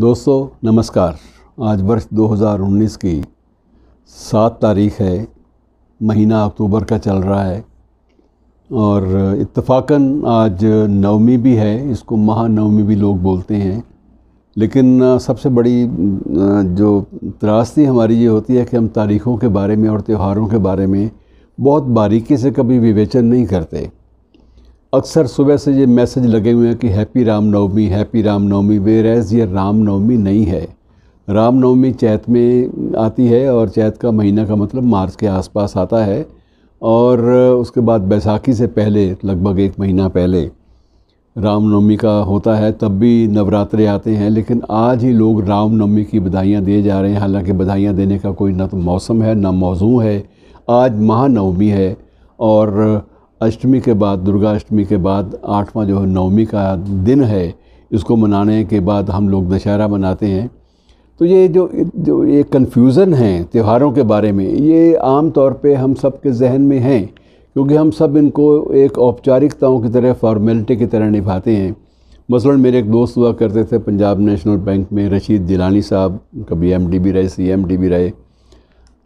دوستو نمسکار آج ورش دو ہزار انیس کی سات تاریخ ہے مہینہ اکتوبر کا چل رہا ہے اور اتفاقاً آج نومی بھی ہے اس کو مہا نومی بھی لوگ بولتے ہیں لیکن سب سے بڑی جو تراستی ہماری یہ ہوتی ہے کہ ہم تاریخوں کے بارے میں اور تیوہاروں کے بارے میں بہت باریکی سے کبھی وویچن نہیں کرتے اکثر صبح سے یہ میسج لگے ہوئے ہیں کہ ہیپی رام نومی ہیپی رام نومی ویر یہ رام نومی نہیں ہے رام نومی چیت میں آتی ہے اور چیت کا مہینہ کا مطلب مارچ کے آس پاس آتا ہے اور اس کے بعد بیساکھی سے پہلے لگ بھگ ایک مہینہ پہلے رام نومی کا ہوتا ہے تب بھی نوراترے آتے ہیں لیکن آج ہی لوگ رام نومی کی بدھائیاں دیے جا رہے ہیں حالانکہ بدھائیاں دینے کا کوئی نہ تو موسم ہے نہ موضوع ہے آج مہا نومی ہے اور اشٹمی کے بعد درگا اشٹمی کے بعد آٹھواں جو ہے نومی کا دن ہے اس کو منانے کے بعد ہم لوگ دشہرہ مناتے ہیں تو یہ جو جو جو یہ کنفیوژن ہیں تہواروں کے بارے میں یہ عام طور پہ ہم سب کے ذہن میں ہیں کیونکہ ہم سب ان کو ایک اوپچارکتاؤں کی طرح فارمیلٹی کی طرح نبھاتے ہیں مثلا میرے ایک دوست ہوا کرتے تھے پنجاب نیشنل بینک میں رشید دلانی صاحب کبھی ایم ڈی بی رہے سی ایم ڈی بی رہے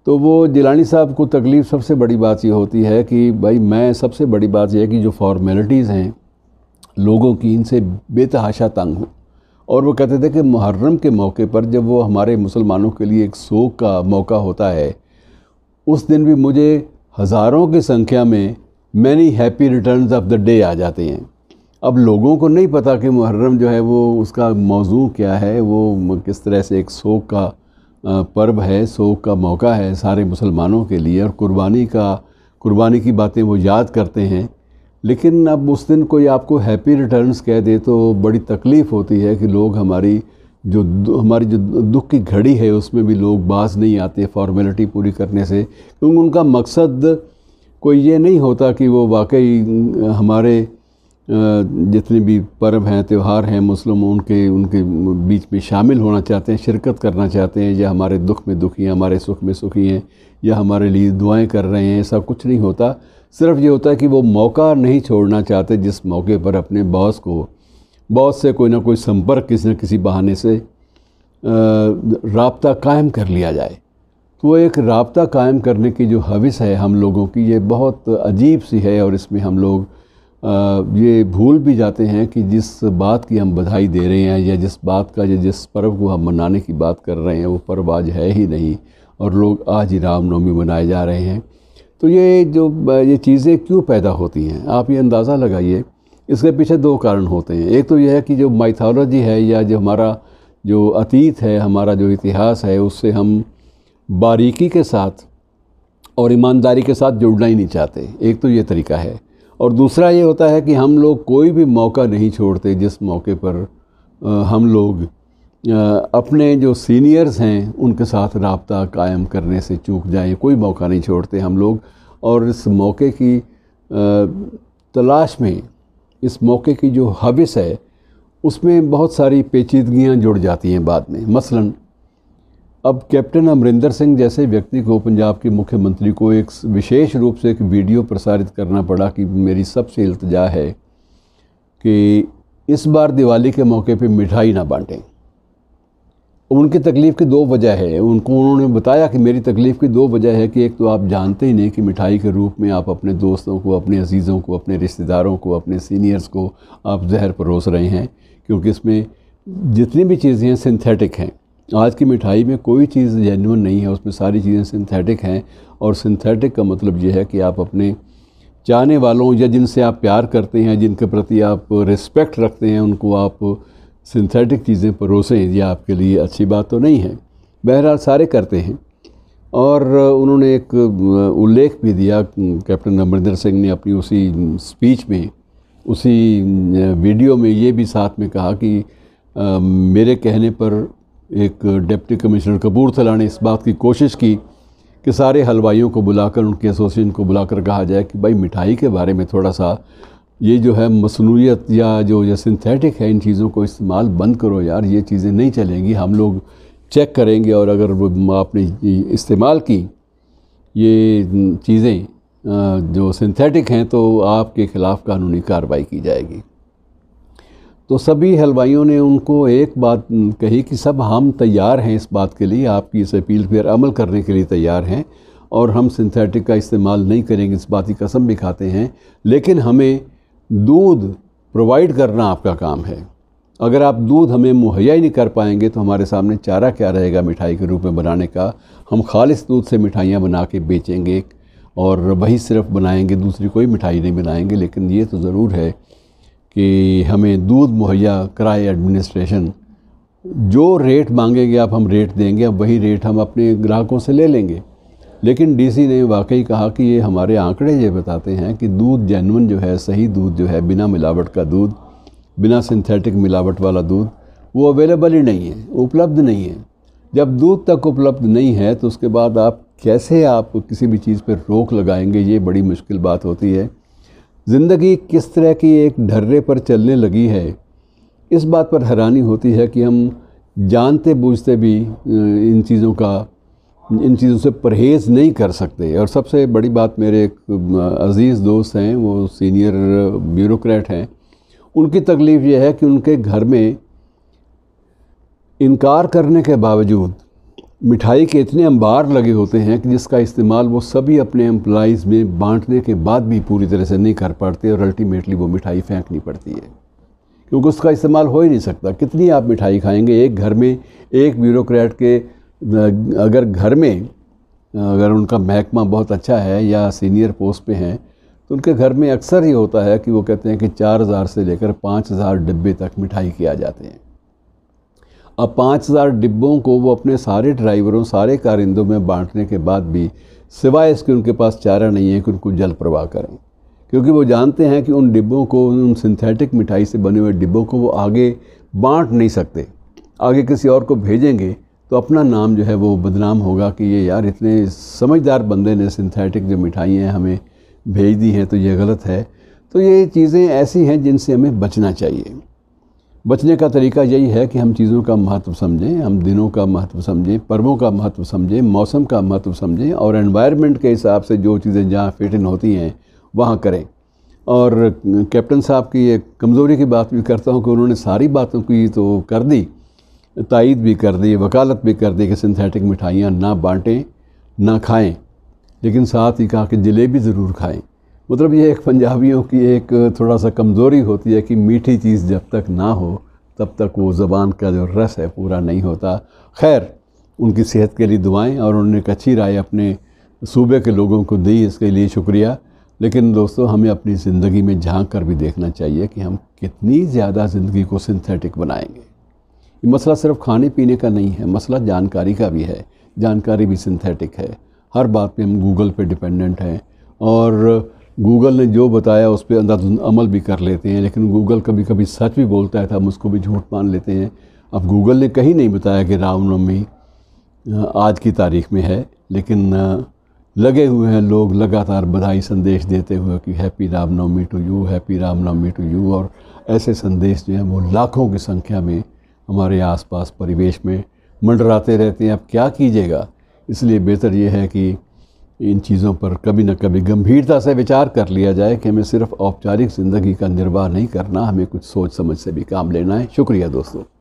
تو وہ جیلانی صاحب کو تکلیف سب سے بڑی بات یہ ہوتی ہے کہ بھائی میں سب سے بڑی بات یہ ہے کہ جو فارمیلٹیز ہیں لوگوں کی ان سے بے تحاشا تنگ ہوں اور وہ کہتے تھے کہ محرم کے موقع پر جب وہ ہمارے مسلمانوں کے لیے ایک سوگ کا موقع ہوتا ہے اس دن بھی مجھے ہزاروں کی سنکھیا میں many happy returns of the day آ جاتے ہیں اب لوگوں کو نہیں پتہ کہ محرم جو ہے وہ اس کا موضوع کیا ہے وہ کس طرح سے ایک سوگ کا پرب ہے سوگ کا موقع ہے سارے مسلمانوں کے لیے اور قربانی کا قربانی کی باتیں وہ یاد کرتے ہیں لیکن اب اس دن کوئی آپ کو ہیپی ریٹرنز کہہ دے تو بڑی تکلیف ہوتی ہے کہ لوگ ہماری جو ہماری جو دکھ کی گھڑی ہے اس میں بھی لوگ باز نہیں آتے فارمیلٹی پوری کرنے سے کیونکہ ان کا مقصد کوئی یہ نہیں ہوتا کہ وہ واقعی ہمارے جتنے بھی پرب ہیں تیوہار ہیں مسلم ان کے ان کے بیچ میں شامل ہونا چاہتے ہیں شرکت کرنا چاہتے ہیں یا ہمارے دکھ میں دکھی ہیں ہمارے سکھ میں سکھی ہیں یا ہمارے لیے دعائیں کر رہے ہیں ایسا کچھ نہیں ہوتا صرف یہ ہوتا ہے کہ وہ موقع نہیں چھوڑنا چاہتے جس موقع پر اپنے باس کو باس سے کوئی نہ کوئی سمپرک کسی نہ کسی بہانے سے رابطہ قائم کر لیا جائے تو وہ ایک رابطہ قائم کرنے کی جو حوث ہے ہم لوگوں کی یہ بہت عجیب سی ہے اور اس میں ہم لوگ یہ بھول بھی جاتے ہیں کہ جس بات کی ہم بدھائی دے رہے ہیں یا جس بات کا یا جس پرو کو ہم منانے کی بات کر رہے ہیں وہ پرو آج ہے ہی نہیں اور لوگ آج ہی رام نومی منائے جا رہے ہیں تو یہ جو یہ چیزیں کیوں پیدا ہوتی ہیں آپ یہ اندازہ لگائیے اس کے پیچھے دو کارن ہوتے ہیں ایک تو یہ ہے کہ جو مائتھالوجی ہے یا جو ہمارا جو اتیت ہے ہمارا جو اتہاس ہے اس سے ہم باریکی کے ساتھ اور ایمانداری کے ساتھ جڑنا ہی نہیں چاہتے ایک تو یہ طریقہ ہے اور دوسرا یہ ہوتا ہے کہ ہم لوگ کوئی بھی موقع نہیں چھوڑتے جس موقع پر ہم لوگ اپنے جو سینئرز ہیں ان کے ساتھ رابطہ قائم کرنے سے چوک جائیں کوئی موقع نہیں چھوڑتے ہم لوگ اور اس موقع کی تلاش میں اس موقع کی جو حوث ہے اس میں بہت ساری پیچیدگیاں جڑ جاتی ہیں بعد میں مثلاً اب کیپٹن امرندر سنگھ جیسے ویکتی کو پنجاب کے مکھیہ منتری کو ایک وشیش روپ سے ایک ویڈیو پرسارت کرنا پڑا کہ میری سب سے التجا ہے کہ اس بار دیوالی کے موقع پہ مٹھائی نہ بانٹیں ان کی تکلیف کی دو وجہ ہے ان کو انہوں نے بتایا کہ میری تکلیف کی دو وجہ ہے کہ ایک تو آپ جانتے ہی نہیں کہ مٹھائی کے روپ میں آپ اپنے دوستوں کو اپنے عزیزوں کو اپنے رشتہ داروں کو اپنے سینئرز کو آپ زہر پروس رہے ہیں کیونکہ اس میں جتنی بھی چیزیں ہیں سنتھیٹک ہیں آج کی مٹھائی میں کوئی چیز جینون نہیں ہے اس میں ساری چیزیں سنتھیٹک ہیں اور سنتھیٹک کا مطلب یہ ہے کہ آپ اپنے چاہنے والوں یا جن سے آپ پیار کرتے ہیں جن کے پرتی آپ ریسپیکٹ رکھتے ہیں ان کو آپ سنتھیٹک چیزیں پروسیں یہ آپ کے لیے اچھی بات تو نہیں ہے بہرحال سارے کرتے ہیں اور انہوں نے ایک الیکھ بھی دیا کیپٹن امرندر سنگھ نے اپنی اسی اسپیچ میں اسی ویڈیو میں یہ بھی ساتھ میں کہا کہ میرے کہنے پر ایک ڈپٹی کمشنر تھلا نے اس بات کی کوشش کی کہ سارے حلوائیوں کو بلا کر ان کے ایسوسیشن کو بلا کر کہا جائے کہ بھائی مٹھائی کے بارے میں تھوڑا سا یہ جو ہے مصنوعیت یا جو سنتھیٹک ہے ان چیزوں کو استعمال بند کرو یار یہ چیزیں نہیں چلیں گی ہم لوگ چیک کریں گے اور اگر وہ آپ نے استعمال کی یہ چیزیں جو سنتھیٹک ہیں تو آپ کے خلاف قانونی کارروائی کی جائے گی تو سبھی حلوائیوں نے ان کو ایک بات کہی کہ سب ہم تیار ہیں اس بات کے لیے آپ کی اس اپیل پر عمل کرنے کے لیے تیار ہیں اور ہم سنتھیٹک کا استعمال نہیں کریں گے اس بات کی قسم بھی کھاتے ہیں لیکن ہمیں دودھ پرووائڈ کرنا آپ کا کام ہے اگر آپ دودھ ہمیں مہیا ہی نہیں کر پائیں گے تو ہمارے سامنے چارہ کیا رہے گا مٹھائی کے روپ میں بنانے کا ہم خالص دودھ سے مٹھائیاں بنا کے بیچیں گے اور وہی صرف بنائیں گے دوسری کوئی مٹھائی نہیں بنائیں گے لیکن یہ تو ضرور ہے کہ ہمیں دودھ مہیا کرائے ایڈمنسٹریشن جو ریٹ مانگیں گے آپ ہم ریٹ دیں گے اب وہی ریٹ ہم اپنے گراہکوں سے لے لیں گے لیکن ڈی سی نے واقعی کہا کہ یہ ہمارے آنکڑے یہ بتاتے ہیں کہ دودھ جینون جو ہے صحیح دودھ جو ہے بنا ملاوٹ کا دودھ بنا سنتھیٹک ملاوٹ والا دودھ وہ اویلیبل ہی نہیں ہے اپلبدھ نہیں ہے جب دودھ تک اپلبدھ نہیں ہے تو اس کے بعد آپ کیسے آپ کسی بھی چیز پہ روک لگائیں گے یہ بڑی مشکل بات ہوتی ہے زندگی کس طرح کی ایک ڈھرے پر چلنے لگی ہے اس بات پر حیرانی ہوتی ہے کہ ہم جانتے بوجھتے بھی ان چیزوں کا ان چیزوں سے پرہیز نہیں کر سکتے اور سب سے بڑی بات میرے ایک عزیز دوست ہیں وہ سینئر بیوروکریٹ ہیں ان کی تکلیف یہ ہے کہ ان کے گھر میں انکار کرنے کے باوجود مٹھائی کے اتنے انبار لگے ہوتے ہیں کہ جس کا استعمال وہ سبھی اپنے امپلائیز میں بانٹنے کے بعد بھی پوری طرح سے نہیں کر پاتے اور الٹیمیٹلی وہ مٹھائی پھینکنی پڑتی ہے کیونکہ اس کا استعمال ہو ہی نہیں سکتا کتنی آپ مٹھائی کھائیں گے ایک گھر میں ایک بیوروکریٹ کے اگر گھر میں اگر ان کا محکمہ بہت اچھا ہے یا سینئر پوسٹ پہ ہیں تو ان کے گھر میں اکثر ہی ہوتا ہے کہ وہ کہتے ہیں کہ چار ہزار سے لے کر پانچ ہزار ڈبے تک مٹھائی کیا جاتے ہیں اب پانچ ہزار ڈبوں کو وہ اپنے سارے ڈرائیوروں سارے کارندوں میں بانٹنے کے بعد بھی سوائے اس کے ان کے پاس چارہ نہیں ہے کہ ان کو جل پرواہ کریں کیونکہ وہ جانتے ہیں کہ ان ڈبوں کو ان سنتھیٹک مٹھائی سے بنے ہوئے ڈبوں کو وہ آگے بانٹ نہیں سکتے آگے کسی اور کو بھیجیں گے تو اپنا نام جو ہے وہ بدنام ہوگا کہ یہ یار اتنے سمجھدار بندے نے سنتھیٹک جو مٹھائی ہیں ہمیں بھیج دی ہیں تو یہ غلط ہے تو یہ چیزیں ایسی ہیں جن سے ہمیں بچنا چاہیے بچنے کا طریقہ یہی ہے کہ ہم چیزوں کا مہتو سمجھیں ہم دنوں کا مہتو سمجھیں پروں کا مہتو سمجھیں موسم کا مہتو سمجھیں اور انوائرمنٹ کے حساب سے جو چیزیں جہاں ان ہوتی ہیں وہاں کریں اور کیپٹن صاحب کی ایک کمزوری کی بات بھی کرتا ہوں کہ انہوں نے ساری باتوں کی تو کر دی تائید بھی کر دی وکالت بھی کر دی کہ سنتھیٹک مٹھائیاں نہ بانٹیں نہ کھائیں لیکن ساتھ ہی کہا کہ جلیبی ضرور کھائیں مطلب یہ ایک پنجابیوں کی ایک تھوڑا سا کمزوری ہوتی ہے کہ میٹھی چیز جب تک نہ ہو تب تک وہ زبان کا جو رس ہے پورا نہیں ہوتا خیر ان کی صحت کے لیے دعائیں اور انہوں نے ایک اچھی رائے اپنے صوبے کے لوگوں کو دی اس کے لیے شکریہ لیکن دوستو ہمیں اپنی زندگی میں جھانک کر بھی دیکھنا چاہیے کہ ہم کتنی زیادہ زندگی کو سنتھیٹک بنائیں گے یہ مسئلہ صرف کھانے پینے کا نہیں ہے مسئلہ جانکاری کا بھی ہے جانکاری بھی سنتھیٹک ہے ہر بات پہ ہم گوگل پہ ڈیپینڈنٹ ہیں اور گوگل نے جو بتایا اس پہ انداز عمل بھی کر لیتے ہیں لیکن گوگل کبھی کبھی سچ بھی بولتا ہے تو ہم اس کو بھی جھوٹ مان لیتے ہیں اب گوگل نے کہیں نہیں بتایا کہ رام نومی آج کی تاریخ میں ہے لیکن لگے ہوئے ہیں لوگ لگاتار بدھائی سندیش دیتے ہوئے کہ happy Ram Navami to you happy Ram Navami to you اور ایسے سندیش جو ہیں وہ لاکھوں کی سنکھیا میں ہمارے آس پاس پریویش میں منڈراتے رہتے ہیں اب کیا کیجیے گا اس لیے بہتر یہ ہے کہ ان چیزوں پر کبھی نہ کبھی گمبھیرتا سے وچار کر لیا جائے کہ ہمیں صرف اوپچارک زندگی کا نرواہ نہیں کرنا ہمیں کچھ سوچ سمجھ سے بھی کام لینا ہے شکریہ دوستوں